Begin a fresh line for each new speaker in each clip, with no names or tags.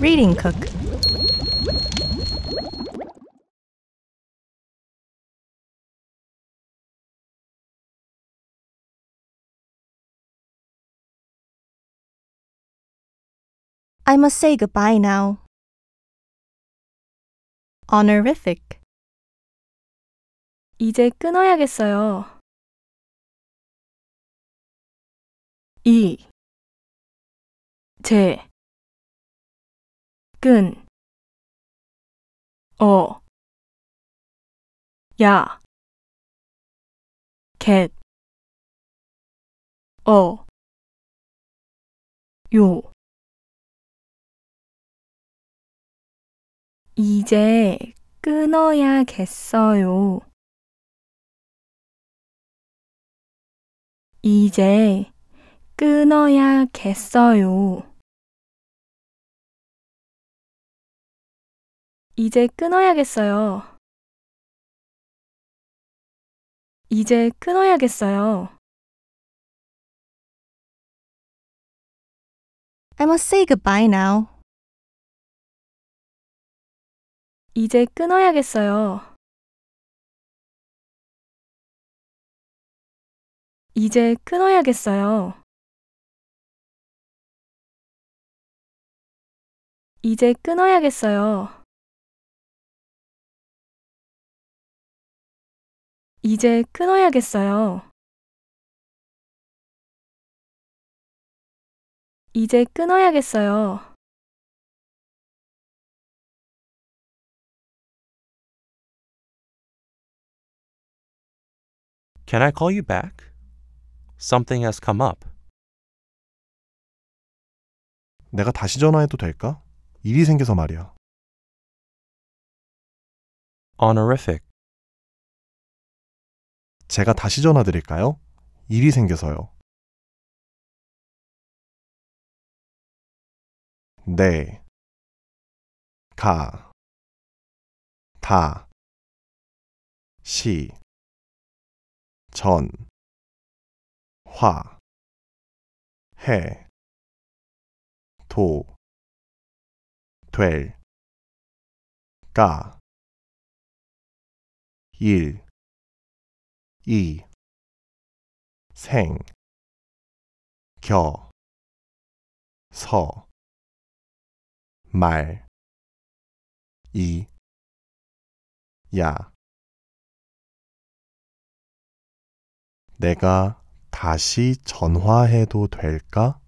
Reading Cook. I must say goodbye now. Honorific. 이제 끊어야겠어요. 이, 제, 끈, 어, 야, 겟, 어, 요. 이제 끊어야겠어요. 이제 끊어야겠어요. 이제 끊어야겠어요. 이제 끊어야겠어요. I must say goodbye now. 이제 끊어야겠어요. 이제 끊어야겠어요. 이제 끊어야겠어요. 이제 끊어야겠어요. 이제 끊어야겠어요. Can I call you back? Something has come up. 내가 다시 전화해도 될까? 일이 생겨서 말이야. Honorific. 제가 다시 전화드릴까요? 일이 생겨서요. 네. 가. 다. 시. 전. 화. 해. 도. 될. 까. 일. 이, 생, 겨, 서, 말, 이, 야. 내가 다시 전화해도 될까?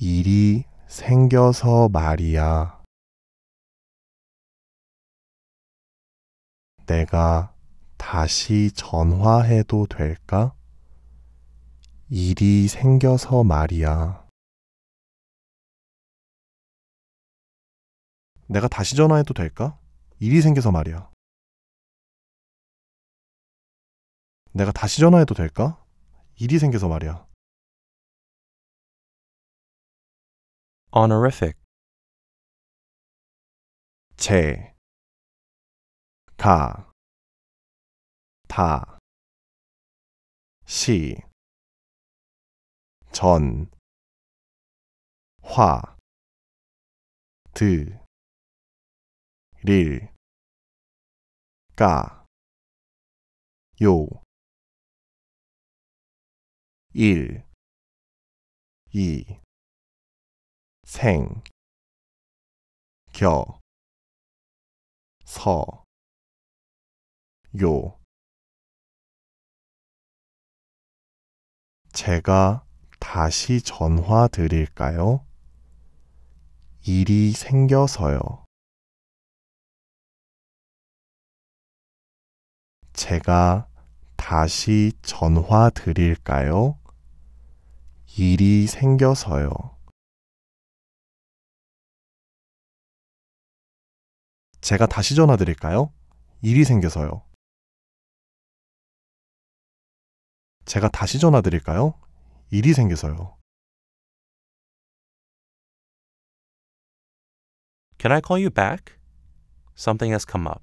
일이 생겨서 말이야. 내가 다시 전화해도 될까? 일이 생겨서 말이야. 내가 다시 전화해도 될까? 일이 생겨서 말이야. 내가 다시 전화해도 될까? 일이 생겨서 말이야. honorific 제가 다, 시, 전, 화, 드, 릴, 까, 요, 일, 이, 생, 겨, 서, 요, 제가 다시 전화 드릴까요? 일이 생겨서요. 제가 다시 전화 드릴까요? 일이 생겨서요. 제가 다시 전화 드릴까요? 일이 생겨서요. 제가 다시 전화드릴까요? 일이 생겨서요. Can I call you back? Something has come up.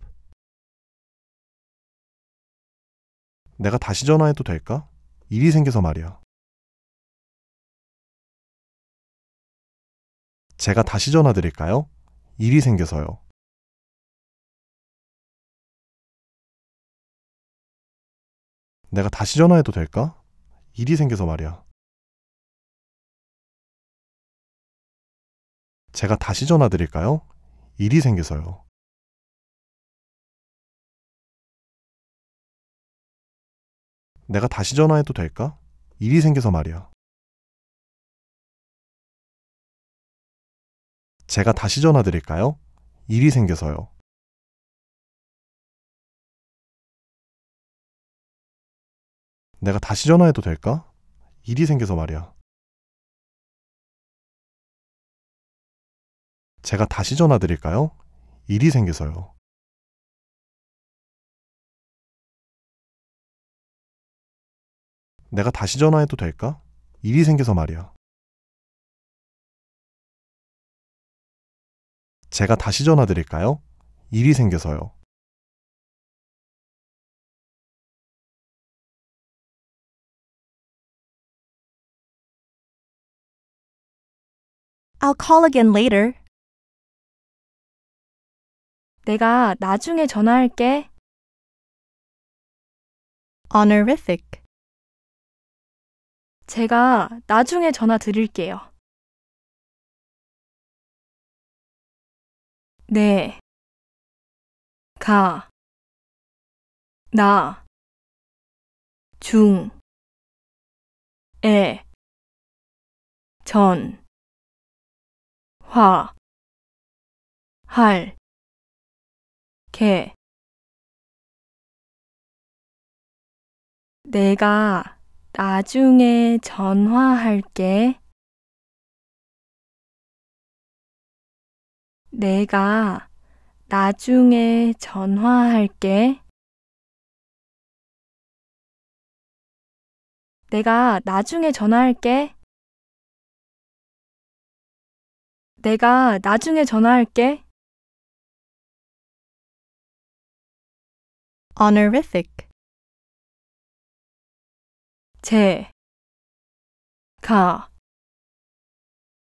내가 다시 전화해도 될까? 일이 생겨서 말이야. 제가 다시 전화드릴까요? 일이 생겨서요. 내가 다시 전화해도 될까? 일이 생겨서 말이야. 제가 다시 전화드릴까요? 일이 생겨서요. 내가 다시 전화해도 될까? 일이 생겨서 말이야. 제가 다시 전화드릴까요? 일이 생겨서요. 내가 다시 전화해도 될까? 일이 생겨서 말이야. 제가 다시 전화드릴까요? 일이 생겨서요. 내가 다시 전화해도 될까? 일이 생겨서 말이야. 제가 다시 전화드릴까요? 일이 생겨서요. I'll call again later. 내가 나중에 전화할게. honorific. 제가 나중에 전화 드릴게요. 네. 가. 나. 중. 에. 전. 화, 할, 개. 내가 나중에 전화할게. 내가 나중에 전화할게. 내가 나중에 전화할게. 내가 나중에 전화할게. honorific 제, 가,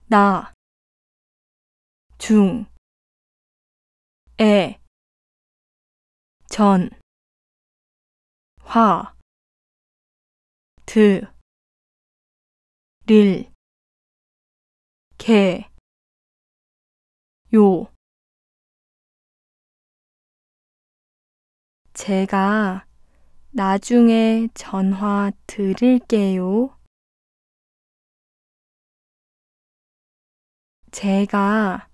나, 중, 에, 전, 화, 드, 릴, 개, 요. 제가 나중에 전화 드릴게요. 제가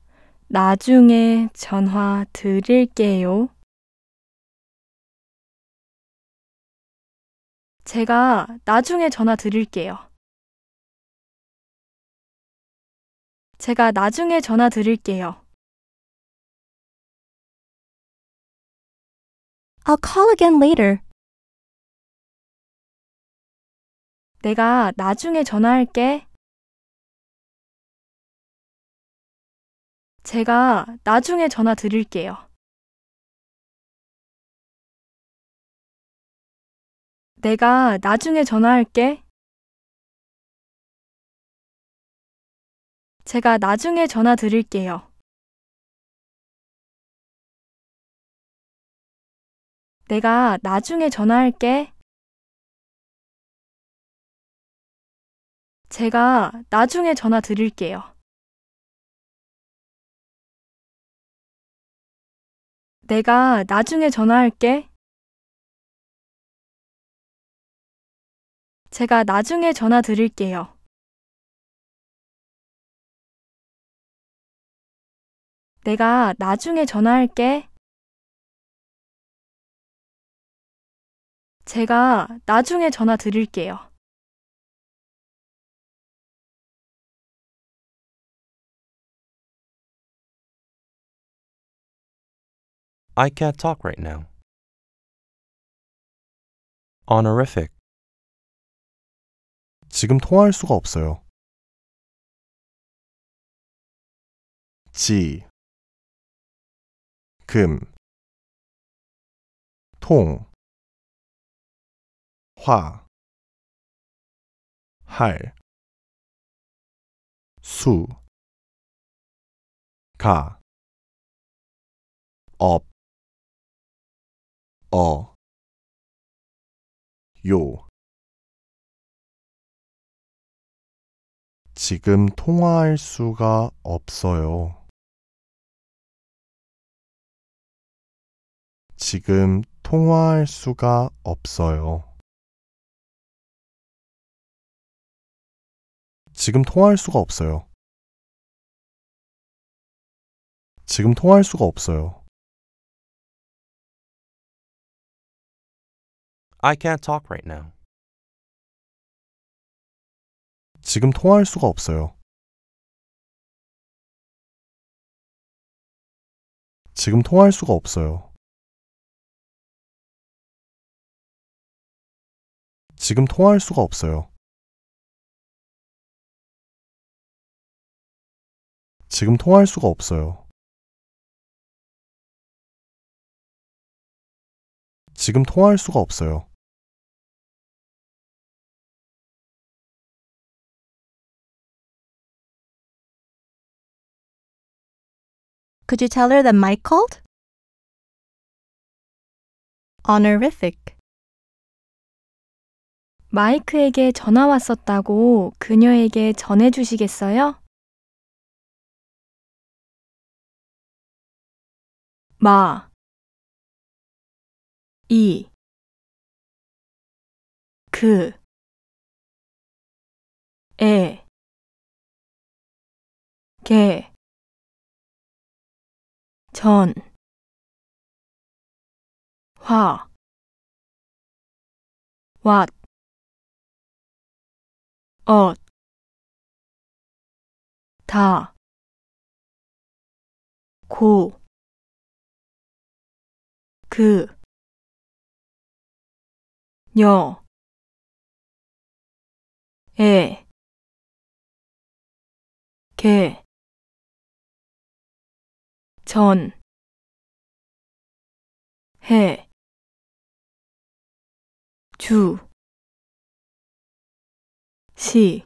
나중에 전화 드릴게요. 제가 나중에 전화 드릴게요. 제가 나중에 전화 드릴게요. I'll call again later. 내가 나중에 전화할게. 제가 나중에 전화 드릴게요. 내가 나중에 전화할게. 제가 나중에 전화 드릴게요. 내가 나중에 전화할게. 제가 나중에 전화 드릴게요. 내가 나중에 전화할게. 제가 나중에 전화 드릴게요. 내가 나중에 전화할게. 제가 나중에 전화 드릴게요. I can't talk right now. honorific 지금 통화할 수가 없어요. 지, 금, 통, 화, 할, 수, 가, 업, 어, 요. 지금 통화할 수가 없어요. 지금 통화할 수가 없어요. 지금 통화할 수가 없어요. 지금 통화할 수가 없어요. I can't talk right now. 지금 통화할 수가 없어요. 지금 통화할 수가 없어요. 지금 통화할 수가 없어요. 지금 통화할 수가 없어요. 지금 통화할 수가 없어요. Could you tell her that Mike called? Honorific. 마이크에게 전화 왔었다고 그녀에게 전해주시겠어요? 마, 이, 그, 에, 게, 전, 화, 왓, 엇, 다, 고, 그, 녀, 에, 개, 전, 해, 주, 시,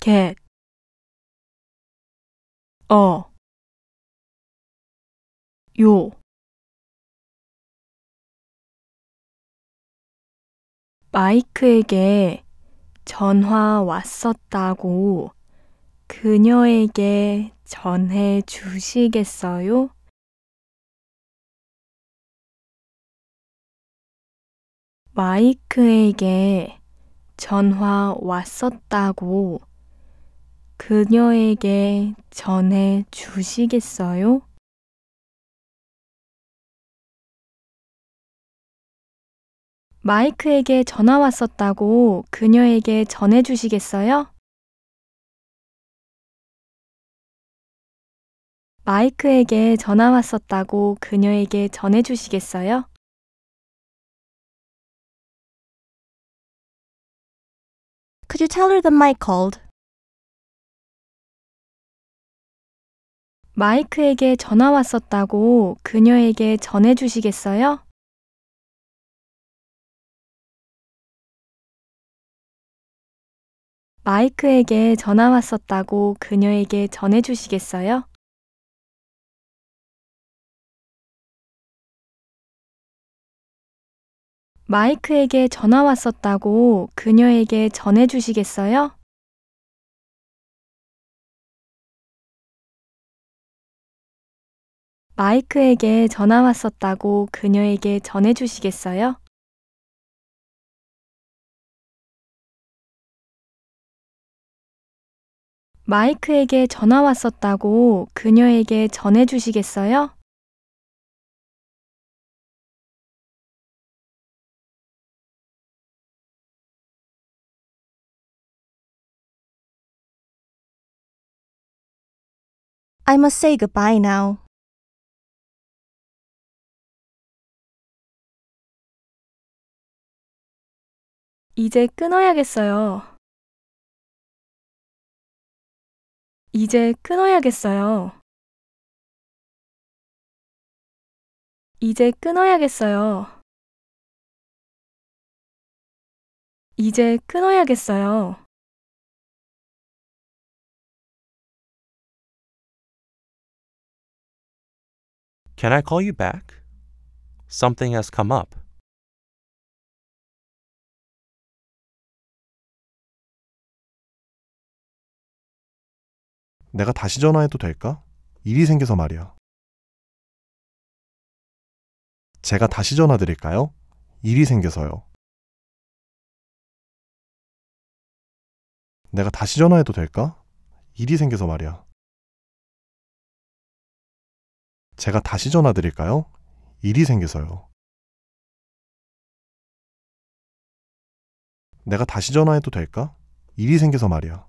개, 어, 요 마이크에게 전화 왔었다고 그녀에게 전해 주시겠어요? 마이크에게 전화 왔었다고 그녀에게 전해 주시겠어요? 마이크에게 전화 왔었다고 그녀에게 전해주시겠어요? 마이크에게 전화 왔었다고 그녀에게 전해주시겠어요? Could you tell her that m i k c a l l d 마이크에게 전화 왔었다고 그녀에 마이크에게 전화 왔었다고 그녀에게 전해주시겠어요? 마이크에게 전화 왔었다고 그녀에게 전해주시겠어요? 마이크에게 전화 왔었다고 그녀에게 전해주시겠어요? 마이크에게 전화 왔었다고 그녀에게 전해주시겠어요? I must say goodbye now. 이제 끊어야겠어요. 이제 끊어야겠어요. 이제 끊어야겠어요. 이제 끊어야겠어요. Can I call you back? Something has come up. 내가 다시 전화해도 될까? 일이 생겨서 말이야. 제가 다시 전화드릴까요? 일이 생겨서요. 내가 다시 전화해도 될까? 일이 생겨서 말이야. 제가 다시 전화드릴까요? 일이 생겨서요. 내가 다시 전화해도 될까? 일이 생겨서 말이야.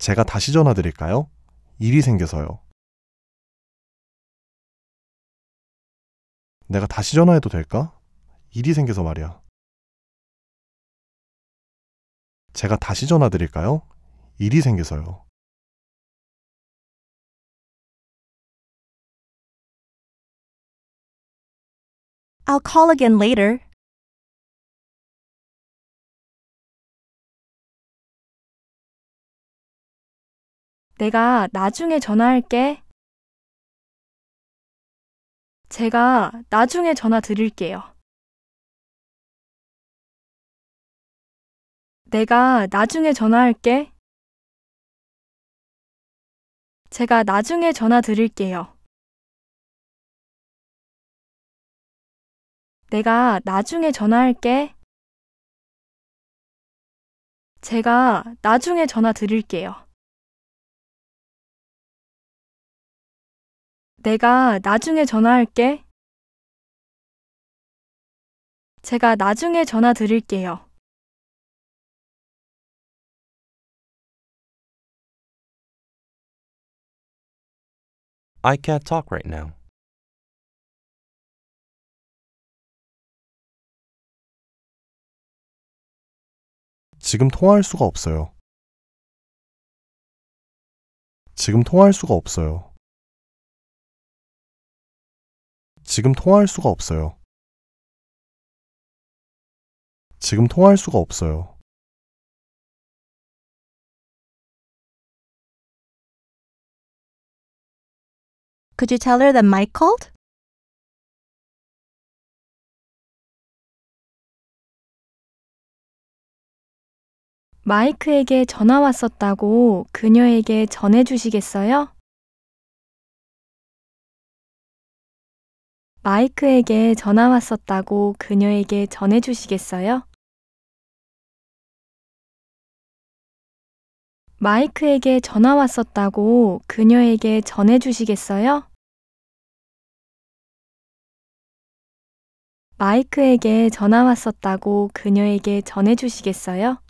제가 다시 전화드릴까요? 일이 생겨서요. 내가 다시 전화해도 될까? 일이 생겨서 말이야. 제가 다시 전화드릴까요? 일이 생겨서요. 내가 나중에 전화할게. 제가 나중에 전화 드릴게요. 내가 나중에 전화할게. 제가 나중에 전화 드릴게요. 내가 나중에 전화할게. 제가 나중에 전화 드릴게요. 내가 나중에 전화할게. 제가 나중에 전화 드릴게요. 지금 통화할 수가 없어요. 지금 통화할 수가 없어요. 지금 통화할 수가 없어요. 지금 통화할 수가 없어요. c o u l d 마이크에게 전화 왔었다고 그녀에게 전해 주시겠어요? 마이크에게 전화 왔었다고 그녀에게 전해주시겠어요? 마이크에게 전화 왔었다고 그녀에게 전해주시겠어요? 마이크에게 전화 왔었다고 그녀에게 전해주시겠어요?